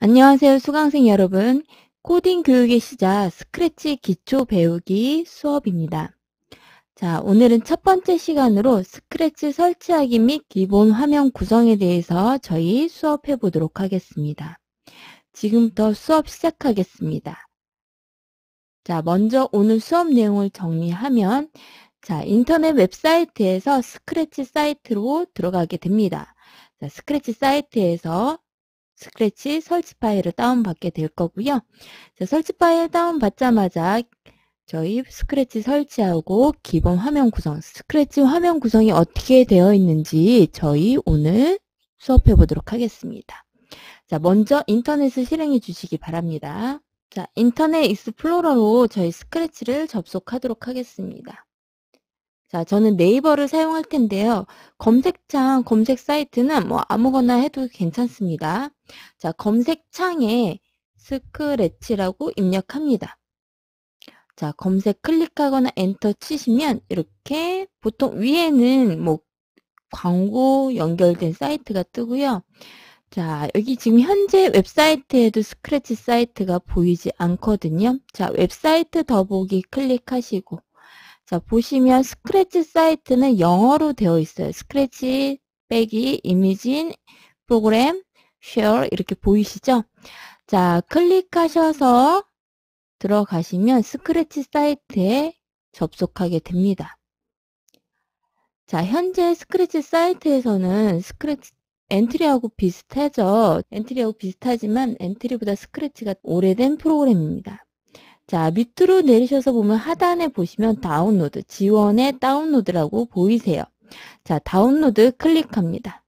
안녕하세요, 수강생 여러분. 코딩 교육의 시작, 스크래치 기초 배우기 수업입니다. 자, 오늘은 첫 번째 시간으로 스크래치 설치하기 및 기본 화면 구성에 대해서 저희 수업해 보도록 하겠습니다. 지금부터 수업 시작하겠습니다. 자, 먼저 오늘 수업 내용을 정리하면 자, 인터넷 웹사이트에서 스크래치 사이트로 들어가게 됩니다. 자, 스크래치 사이트에서 스크래치 설치 파일을 다운받게 될 거고요. 자, 설치 파일 다운받자마자 저희 스크래치 설치하고 기본 화면 구성, 스크래치 화면 구성이 어떻게 되어 있는지 저희 오늘 수업해 보도록 하겠습니다. 자, 먼저 인터넷을 실행해 주시기 바랍니다. 자, 인터넷 익스플로러로 저희 스크래치를 접속하도록 하겠습니다. 자, 저는 네이버를 사용할 텐데요. 검색창, 검색 사이트는 뭐 아무거나 해도 괜찮습니다. 자, 검색창에 스크래치라고 입력합니다. 자, 검색 클릭하거나 엔터 치시면 이렇게 보통 위에는 뭐 광고 연결된 사이트가 뜨고요. 자, 여기 지금 현재 웹사이트에도 스크래치 사이트가 보이지 않거든요. 자, 웹사이트 더보기 클릭하시고 자, 보시면 스크래치 사이트는 영어로 되어 있어요. 스크래치, 빼기, 이미진, 프로그램, 쉐어 이렇게 보이시죠? 자, 클릭하셔서 들어가시면 스크래치 사이트에 접속하게 됩니다. 자, 현재 스크래치 사이트에서는 스크래치 엔트리하고 비슷하죠. 엔트리하고 비슷하지만 엔트리보다 스크래치가 오래된 프로그램입니다. 자, 밑으로 내리셔서 보면 하단에 보시면 다운로드, 지원의 다운로드라고 보이세요. 자, 다운로드 클릭합니다.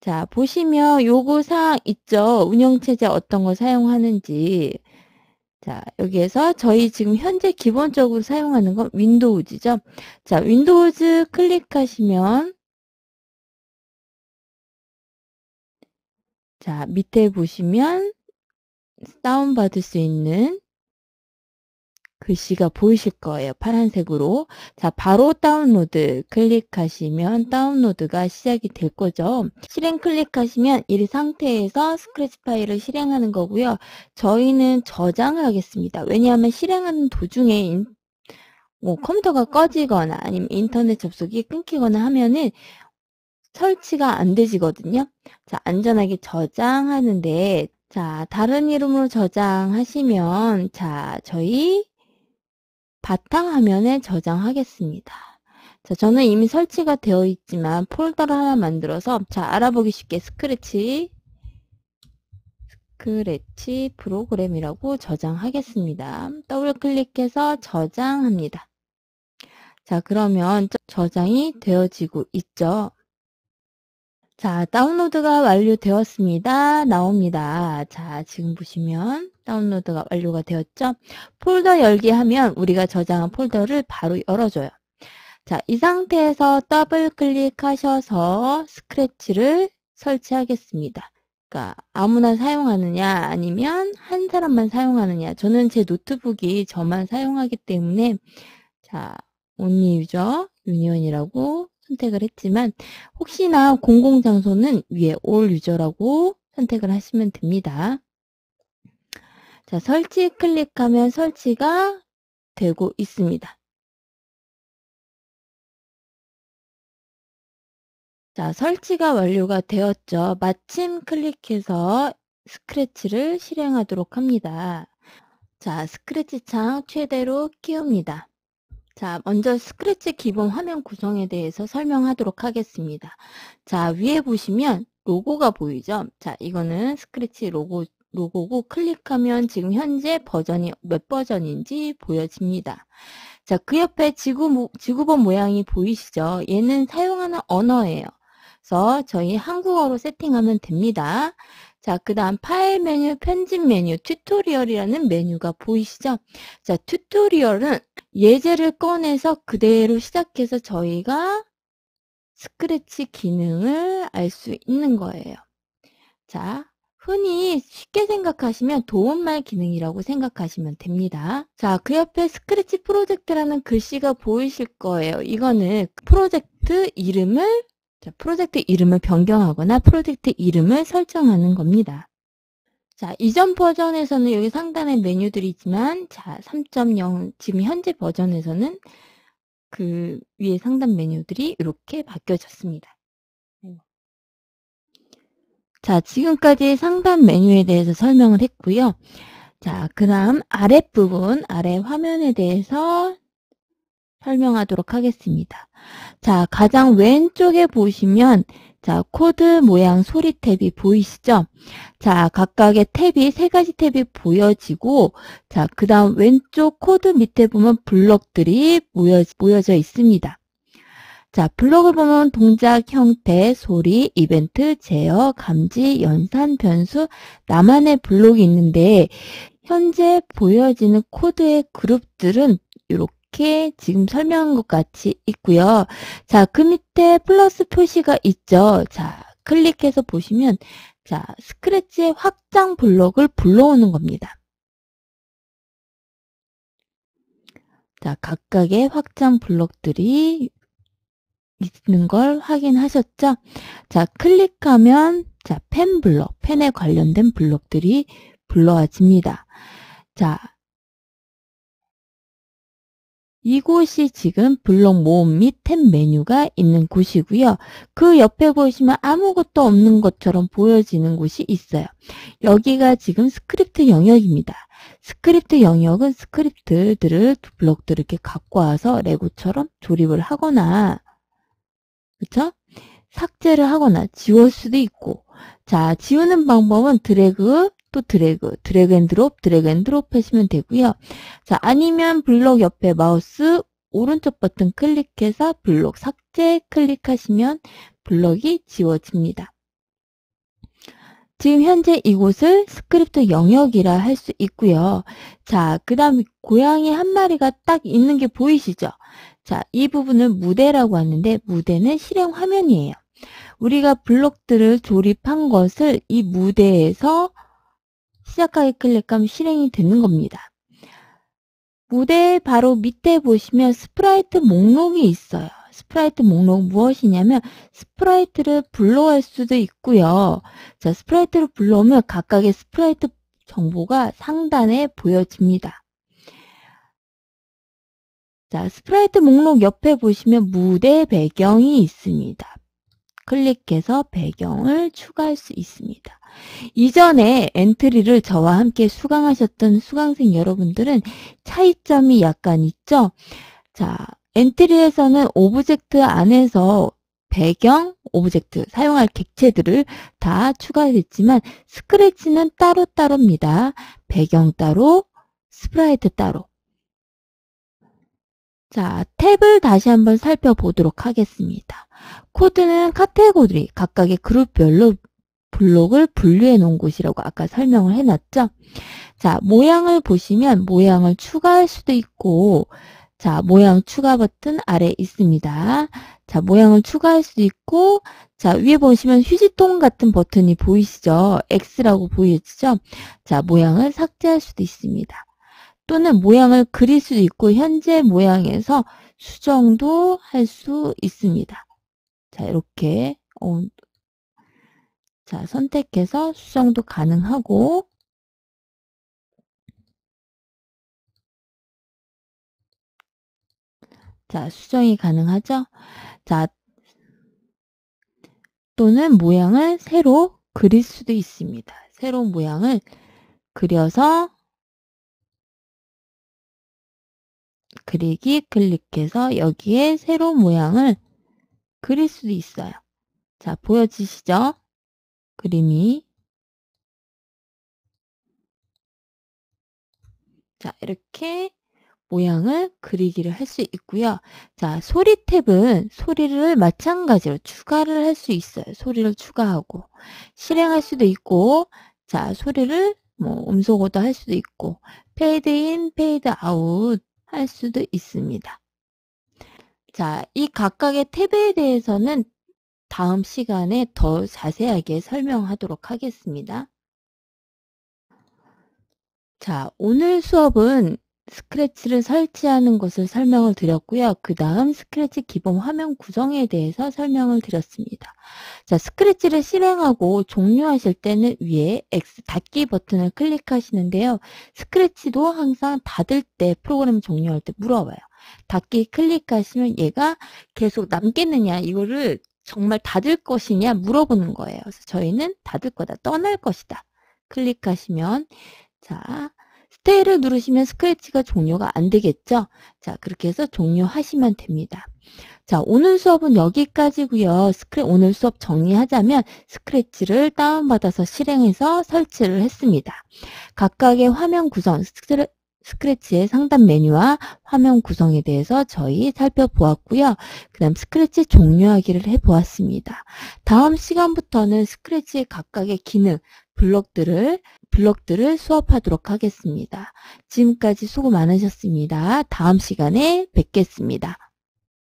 자, 보시면 요구 사항 있죠? 운영체제 어떤 거 사용하는지. 자, 여기에서 저희 지금 현재 기본적으로 사용하는 건 윈도우즈죠? 자, 윈도우즈 클릭하시면 자, 밑에 보시면 다운받을 수 있는 글씨가 보이실 거예요. 파란색으로. 자, 바로 다운로드 클릭하시면 다운로드가 시작이 될 거죠. 실행 클릭하시면 이 상태에서 스크래치 파일을 실행하는 거고요. 저희는 저장 하겠습니다. 왜냐하면 실행하는 도중에 뭐 컴퓨터가 꺼지거나 아니면 인터넷 접속이 끊기거나 하면은 설치가 안 되시거든요. 자, 안전하게 저장하는데 자, 다른 이름으로 저장하시면 자, 저희 바탕 화면에 저장하겠습니다. 자, 저는 이미 설치가 되어 있지만 폴더를 하나 만들어서 자, 알아보기 쉽게 스크래치 스크래치 프로그램이라고 저장하겠습니다. 더블 클릭해서 저장합니다. 자, 그러면 저장이 되어지고 있죠. 자, 다운로드가 완료되었습니다. 나옵니다. 자, 지금 보시면 다운로드가 완료가 되었죠? 폴더 열기 하면 우리가 저장한 폴더를 바로 열어줘요. 자, 이 상태에서 더블 클릭하셔서 스크래치를 설치하겠습니다. 그러니까 아무나 사용하느냐 아니면 한 사람만 사용하느냐 저는 제 노트북이 저만 사용하기 때문에 자, 온리 유저 유니온이라고 선택을 했지만 혹시나 공공장소는 위에 올 유저라고 선택을 하시면 됩니다. 자, 설치 클릭하면 설치가 되고 있습니다. 자, 설치가 완료가 되었죠. 마침 클릭해서 스크래치를 실행하도록 합니다. 자, 스크래치 창 최대로 키웁니다. 자, 먼저 스크래치 기본 화면 구성에 대해서 설명하도록 하겠습니다. 자, 위에 보시면 로고가 보이죠? 자, 이거는 스크래치 로고, 로고고 클릭하면 지금 현재 버전이 몇 버전인지 보여집니다. 자, 그 옆에 지구, 지구본 모양이 보이시죠? 얘는 사용하는 언어예요. 그래서 저희 한국어로 세팅하면 됩니다. 자, 그 다음 파일 메뉴, 편집 메뉴, 튜토리얼이라는 메뉴가 보이시죠? 자, 튜토리얼은 예제를 꺼내서 그대로 시작해서 저희가 스크래치 기능을 알 수 있는 거예요. 자, 흔히 쉽게 생각하시면 도움말 기능이라고 생각하시면 됩니다. 자, 그 옆에 스크래치 프로젝트라는 글씨가 보이실 거예요. 이거는 프로젝트 이름을 자, 프로젝트 이름을 변경하거나 프로젝트 이름을 설정하는 겁니다. 자, 이전 버전에서는 여기 상단에 메뉴들이 있지만 자, 3.0 지금 현재 버전에서는 그 위에 상단 메뉴들이 이렇게 바뀌어졌습니다. 네. 자, 지금까지 상단 메뉴에 대해서 설명을 했고요. 자, 그 다음 아랫부분, 아래 화면에 대해서 설명하도록 하겠습니다. 자, 가장 왼쪽에 보시면 자, 코드 모양 소리 탭이 보이시죠? 자, 각각의 탭이 세 가지 탭이 보여지고 자, 그다음 왼쪽 코드 밑에 보면 블럭들이 모여 모여져 있습니다. 자, 블럭을 보면 동작, 형태, 소리, 이벤트, 제어, 감지, 연산, 변수, 나만의 블록이 있는데 현재 보여지는 코드의 그룹들은 이렇게 이렇게 지금 설명한 것 같이 있고요. 자, 그 밑에 플러스 표시가 있죠. 자, 클릭해서 보시면 자, 스크래치의 확장 블록을 불러오는 겁니다. 자, 각각의 확장 블록들이 있는 걸 확인하셨죠? 자, 클릭하면 자, 펜 블록, 펜에 관련된 블록들이 불러와집니다. 자, 이곳이 지금 블록 모음 및 탭 메뉴가 있는 곳이고요. 그 옆에 보시면 아무것도 없는 것처럼 보여지는 곳이 있어요. 여기가 지금 스크립트 영역입니다. 스크립트 영역은 스크립트들을 블록들을 이렇게 갖고 와서 레고처럼 조립을 하거나 그렇 삭제를 하거나 지울 수도 있고 자 지우는 방법은 드래그 또 드래그, 드래그 앤 드롭, 드래그 앤 드롭 하시면 되고요. 자, 아니면 블록 옆에 마우스 오른쪽 버튼 클릭해서 블록 삭제 클릭하시면 블록이 지워집니다. 지금 현재 이곳을 스크립트 영역이라 할 수 있고요. 자, 그 다음 고양이 한 마리가 딱 있는 게 보이시죠? 자, 이 부분을 무대라고 하는데 무대는 실행 화면이에요. 우리가 블록들을 조립한 것을 이 무대에서 시작하기클릭하면 실행이 되는 겁니다. 무대 바로 밑에 보시면 스프라이트 목록이 있어요. 스프라이트 목록 무엇이냐면 스프라이트를 불러올 수도 있고요. 자, 스프라이트를 불러오면 각각의 스프라이트 정보가 상단에 보여집니다. 자, 스프라이트 목록 옆에 보시면 무대 배경이 있습니다. 클릭해서 배경을 추가할 수 있습니다. 이전에 엔트리를 저와 함께 수강하셨던 수강생 여러분들은 차이점이 약간 있죠? 자, 엔트리에서는 오브젝트 안에서 배경, 오브젝트, 사용할 객체들을 다 추가했지만 스크래치는 따로따로입니다. 배경 따로, 스프라이트 따로. 자, 탭을 다시 한번 살펴보도록 하겠습니다. 코드는 카테고리, 각각의 그룹별로 블록을 분류해 놓은 곳이라고 아까 설명을 해놨죠? 자, 모양을 보시면 모양을 추가할 수도 있고 자, 모양 추가 버튼 아래 있습니다. 자, 모양을 추가할 수도 있고 자, 위에 보시면 휴지통 같은 버튼이 보이시죠? X라고 보이시죠? 자, 모양을 삭제할 수도 있습니다. 또는 모양을 그릴 수도 있고 현재 모양에서 수정도 할 수 있습니다. 자 이렇게 어, 자 선택해서 수정도 가능하고 자 수정이 가능하죠. 자 또는 모양을 새로 그릴 수도 있습니다. 새로운 모양을 그려서 그리기 클릭해서 여기에 새로운 모양을 그릴 수도 있어요. 자, 보여지시죠? 그림이. 자, 이렇게 모양을 그리기를 할 수 있고요. 자, 소리 탭은 소리를 마찬가지로 추가를 할 수 있어요. 소리를 추가하고 실행할 수도 있고 자, 소리를 뭐 음소거도 할 수도 있고 페이드 인, 페이드 아웃 할 수도 있습니다. 자, 이 각각의 탭에 대해서는 다음 시간에 더 자세하게 설명하도록 하겠습니다. 자, 오늘 수업은 스크래치를 설치하는 것을 설명을 드렸고요. 그 다음 스크래치 기본 화면 구성에 대해서 설명을 드렸습니다. 자, 스크래치를 실행하고 종료하실 때는 위에 X 닫기 버튼을 클릭하시는데요. 스크래치도 항상 닫을 때 프로그램 종료할 때 물어봐요. 닫기 클릭하시면 얘가 계속 남겠느냐 이거를 정말 닫을 것이냐 물어보는 거예요. 그래서 저희는 닫을 거다, 떠날 것이다. 클릭하시면 자 스테이를 누르시면 스크래치가 종료가 안 되겠죠? 자, 그렇게 해서 종료하시면 됩니다. 자, 오늘 수업은 여기까지고요. 스크래, 오늘 수업 정리하자면 스크래치를 다운받아서 실행해서 설치를 했습니다. 각각의 화면 구성, 스크래, 스크래치의 상단 메뉴와 화면 구성에 대해서 저희 살펴보았고요. 그 다음 스크래치 종료하기를 해보았습니다. 다음 시간부터는 스크래치의 각각의 기능, 블록들을 블록들을 수업하도록 하겠습니다. 지금까지 수고 많으셨습니다. 다음 시간에 뵙겠습니다.